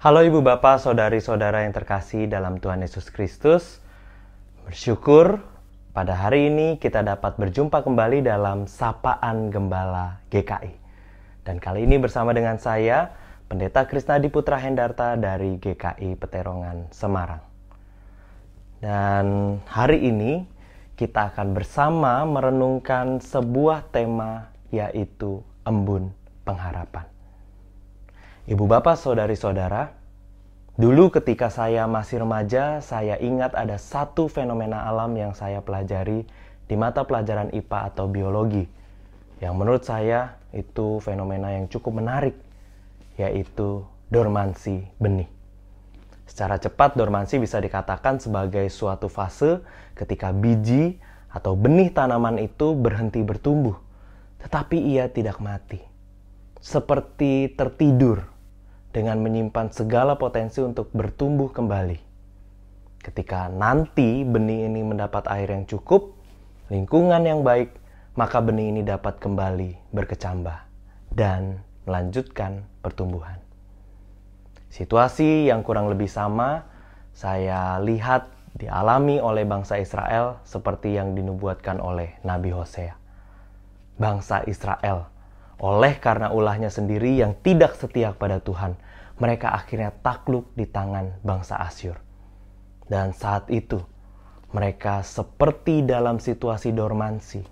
Halo Ibu Bapak, Saudari-saudara yang terkasih dalam Tuhan Yesus Kristus. Bersyukur pada hari ini kita dapat berjumpa kembali dalam Sapaan Gembala GKI. Dan kali ini bersama dengan saya, Pendeta Krisna Diputra Hendarta dari GKI Peterongan Semarang. Dan hari ini kita akan bersama merenungkan sebuah tema yaitu embun pengharapan. Ibu bapak, saudari-saudara, dulu ketika saya masih remaja, saya ingat ada satu fenomena alam yang saya pelajari di mata pelajaran IPA atau biologi. Yang menurut saya itu fenomena yang cukup menarik, yaitu dormansi benih. Secara cepat, dormansi bisa dikatakan sebagai suatu fase ketika biji atau benih tanaman itu berhenti bertumbuh, tetapi ia tidak mati, seperti tertidur dengan menyimpan segala potensi untuk bertumbuh kembali. Ketika nanti benih ini mendapat air yang cukup, lingkungan yang baik, maka benih ini dapat kembali berkecambah dan melanjutkan pertumbuhan. Situasi yang kurang lebih sama saya lihat dialami oleh bangsa Israel seperti yang dinubuatkan oleh Nabi Hosea. Bangsa Israel oleh karena ulahnya sendiri yang tidak setia kepada Tuhan, mereka akhirnya takluk di tangan bangsa Asyur. Dan saat itu, mereka seperti dalam situasi dormansi.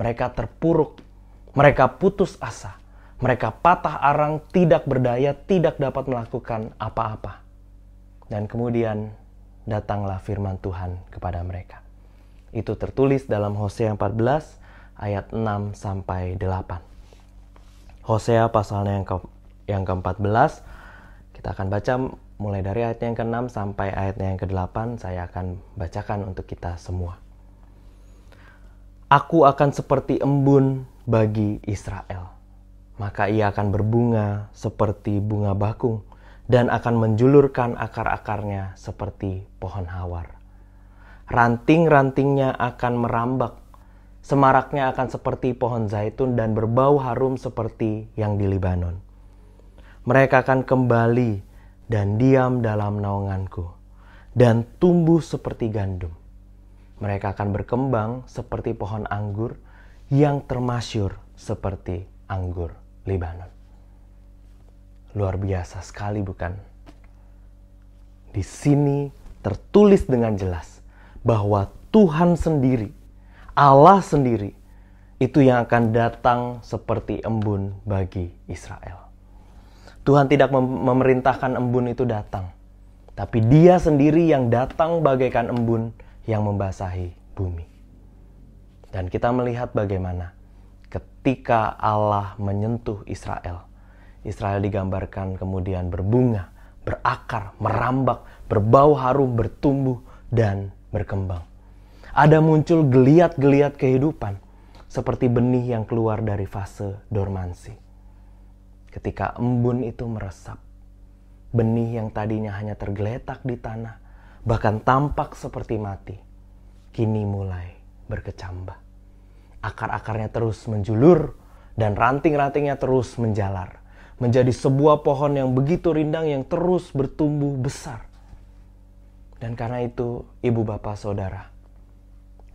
Mereka terpuruk, mereka putus asa, mereka patah arang, tidak berdaya, tidak dapat melakukan apa-apa. Dan kemudian datanglah firman Tuhan kepada mereka. Itu tertulis dalam Hosea 14 ayat 6 sampai 8. Hosea pasalnya yang ke yang ke-14 kita akan baca mulai dari ayat yang ke-6 sampai ayat yang ke-8 saya akan bacakan untuk kita semua. Aku akan seperti embun bagi Israel. Maka ia akan berbunga seperti bunga bakung dan akan menjulurkan akar-akarnya seperti pohon hawar. Ranting-rantingnya akan merambak semaraknya akan seperti pohon zaitun dan berbau harum seperti yang di Libanon. Mereka akan kembali dan diam dalam naunganku dan tumbuh seperti gandum. Mereka akan berkembang seperti pohon anggur yang termasyur seperti anggur Libanon. Luar biasa sekali bukan? Di sini tertulis dengan jelas bahwa Tuhan sendiri Allah sendiri itu yang akan datang seperti embun bagi Israel. Tuhan tidak memerintahkan embun itu datang, tapi Dia sendiri yang datang bagaikan embun yang membasahi bumi. Dan kita melihat bagaimana ketika Allah menyentuh Israel, Israel digambarkan kemudian berbunga, berakar, merambak, berbau harum, bertumbuh, dan berkembang ada muncul geliat-geliat kehidupan seperti benih yang keluar dari fase dormansi. Ketika embun itu meresap, benih yang tadinya hanya tergeletak di tanah, bahkan tampak seperti mati, kini mulai berkecambah. Akar-akarnya terus menjulur dan ranting-rantingnya terus menjalar, menjadi sebuah pohon yang begitu rindang yang terus bertumbuh besar. Dan karena itu, ibu bapak saudara,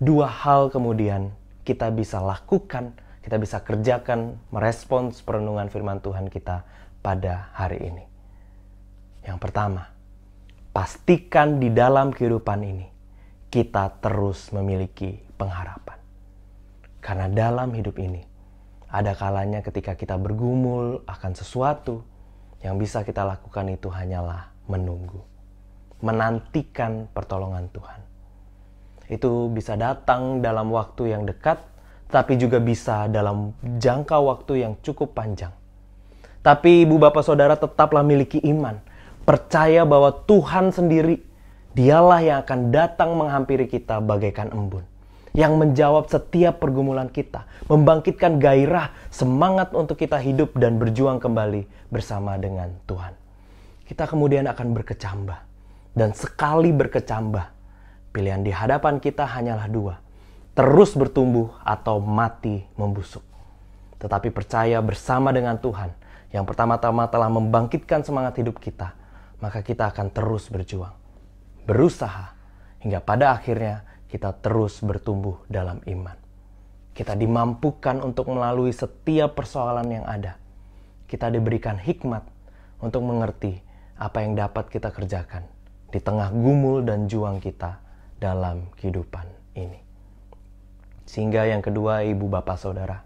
dua hal kemudian kita bisa lakukan, kita bisa kerjakan, merespons perenungan firman Tuhan kita pada hari ini. Yang pertama, pastikan di dalam kehidupan ini kita terus memiliki pengharapan. Karena dalam hidup ini ada kalanya ketika kita bergumul akan sesuatu yang bisa kita lakukan itu hanyalah menunggu, menantikan pertolongan Tuhan itu bisa datang dalam waktu yang dekat, tapi juga bisa dalam jangka waktu yang cukup panjang. Tapi ibu bapak saudara tetaplah miliki iman. Percaya bahwa Tuhan sendiri, dialah yang akan datang menghampiri kita bagaikan embun. Yang menjawab setiap pergumulan kita. Membangkitkan gairah, semangat untuk kita hidup dan berjuang kembali bersama dengan Tuhan. Kita kemudian akan berkecambah. Dan sekali berkecambah, Pilihan di hadapan kita hanyalah dua, terus bertumbuh atau mati membusuk. Tetapi percaya bersama dengan Tuhan yang pertama-tama telah membangkitkan semangat hidup kita, maka kita akan terus berjuang, berusaha, hingga pada akhirnya kita terus bertumbuh dalam iman. Kita dimampukan untuk melalui setiap persoalan yang ada. Kita diberikan hikmat untuk mengerti apa yang dapat kita kerjakan di tengah gumul dan juang kita dalam kehidupan ini. Sehingga yang kedua, ibu bapak saudara,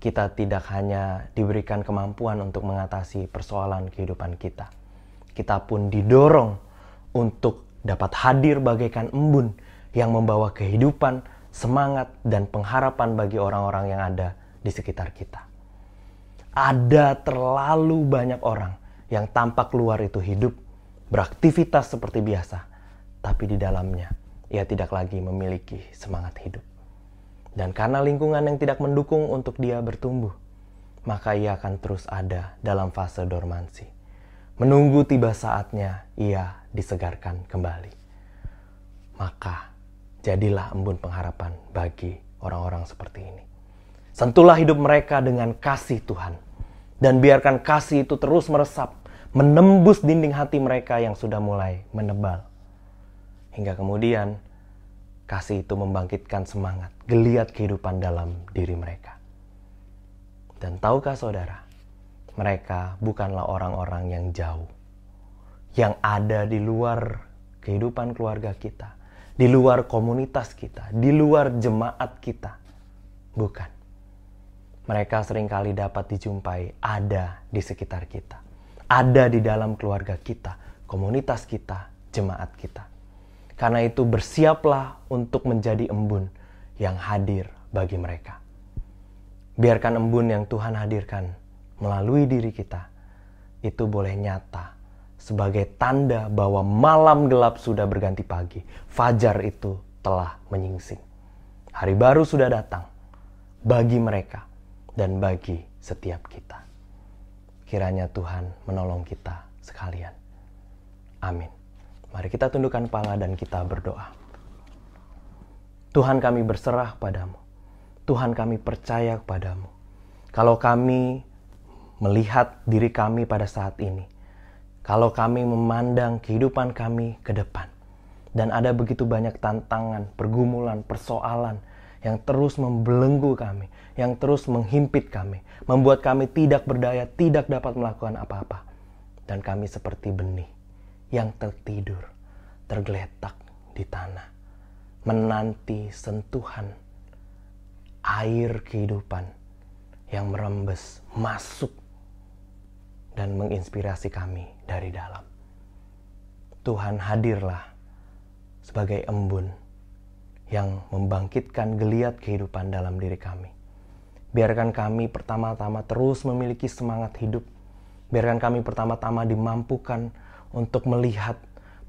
kita tidak hanya diberikan kemampuan untuk mengatasi persoalan kehidupan kita. Kita pun didorong untuk dapat hadir bagaikan embun yang membawa kehidupan, semangat, dan pengharapan bagi orang-orang yang ada di sekitar kita. Ada terlalu banyak orang yang tampak luar itu hidup, beraktivitas seperti biasa, tapi di dalamnya ia tidak lagi memiliki semangat hidup. Dan karena lingkungan yang tidak mendukung untuk dia bertumbuh, maka ia akan terus ada dalam fase dormansi. Menunggu tiba saatnya ia disegarkan kembali. Maka jadilah embun pengharapan bagi orang-orang seperti ini. Sentuhlah hidup mereka dengan kasih Tuhan. Dan biarkan kasih itu terus meresap, menembus dinding hati mereka yang sudah mulai menebal hingga kemudian kasih itu membangkitkan semangat, geliat kehidupan dalam diri mereka. Dan tahukah saudara, mereka bukanlah orang-orang yang jauh, yang ada di luar kehidupan keluarga kita, di luar komunitas kita, di luar jemaat kita. Bukan. Mereka seringkali dapat dijumpai ada di sekitar kita, ada di dalam keluarga kita, komunitas kita, jemaat kita. Karena itu bersiaplah untuk menjadi embun yang hadir bagi mereka. Biarkan embun yang Tuhan hadirkan melalui diri kita itu boleh nyata sebagai tanda bahwa malam gelap sudah berganti pagi. Fajar itu telah menyingsing. Hari baru sudah datang bagi mereka dan bagi setiap kita. Kiranya Tuhan menolong kita sekalian. Amin. Mari kita tundukkan kepala dan kita berdoa. Tuhan kami berserah padamu. Tuhan kami percaya kepadamu. Kalau kami melihat diri kami pada saat ini, kalau kami memandang kehidupan kami ke depan, dan ada begitu banyak tantangan, pergumulan, persoalan yang terus membelenggu kami, yang terus menghimpit kami, membuat kami tidak berdaya, tidak dapat melakukan apa-apa, dan kami seperti benih yang tertidur, tergeletak di tanah, menanti sentuhan air kehidupan yang merembes masuk dan menginspirasi kami dari dalam. Tuhan hadirlah sebagai embun yang membangkitkan geliat kehidupan dalam diri kami. Biarkan kami pertama-tama terus memiliki semangat hidup. Biarkan kami pertama-tama dimampukan untuk melihat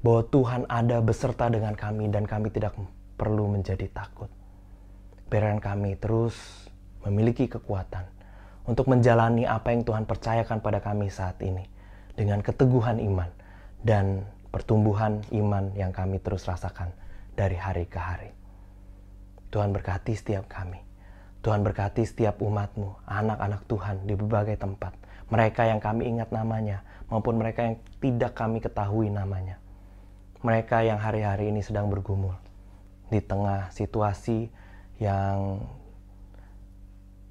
bahwa Tuhan ada beserta dengan kami dan kami tidak perlu menjadi takut. Biarkan kami terus memiliki kekuatan untuk menjalani apa yang Tuhan percayakan pada kami saat ini dengan keteguhan iman dan pertumbuhan iman yang kami terus rasakan dari hari ke hari. Tuhan berkati setiap kami. Tuhan berkati setiap umatmu, anak-anak Tuhan di berbagai tempat mereka yang kami ingat namanya, maupun mereka yang tidak kami ketahui namanya. Mereka yang hari-hari ini sedang bergumul di tengah situasi yang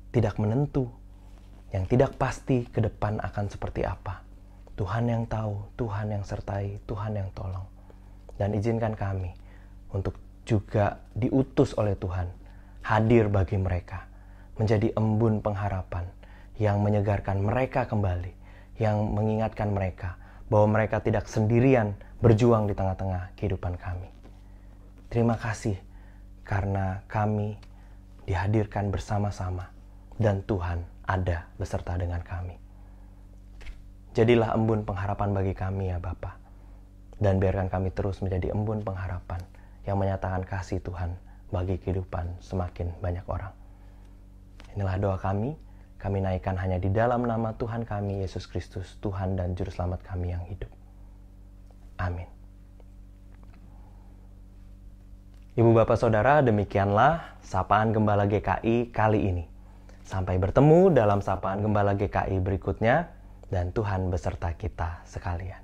tidak menentu, yang tidak pasti ke depan akan seperti apa. Tuhan yang tahu, Tuhan yang sertai, Tuhan yang tolong. Dan izinkan kami untuk juga diutus oleh Tuhan, hadir bagi mereka, menjadi embun pengharapan yang menyegarkan mereka kembali, yang mengingatkan mereka bahwa mereka tidak sendirian berjuang di tengah-tengah kehidupan kami. Terima kasih karena kami dihadirkan bersama-sama dan Tuhan ada beserta dengan kami. Jadilah embun pengharapan bagi kami ya Bapa. Dan biarkan kami terus menjadi embun pengharapan yang menyatakan kasih Tuhan bagi kehidupan semakin banyak orang. Inilah doa kami. Kami naikkan hanya di dalam nama Tuhan kami, Yesus Kristus, Tuhan dan Juru Selamat kami yang hidup. Amin. Ibu bapak saudara, demikianlah Sapaan Gembala GKI kali ini. Sampai bertemu dalam Sapaan Gembala GKI berikutnya, dan Tuhan beserta kita sekalian.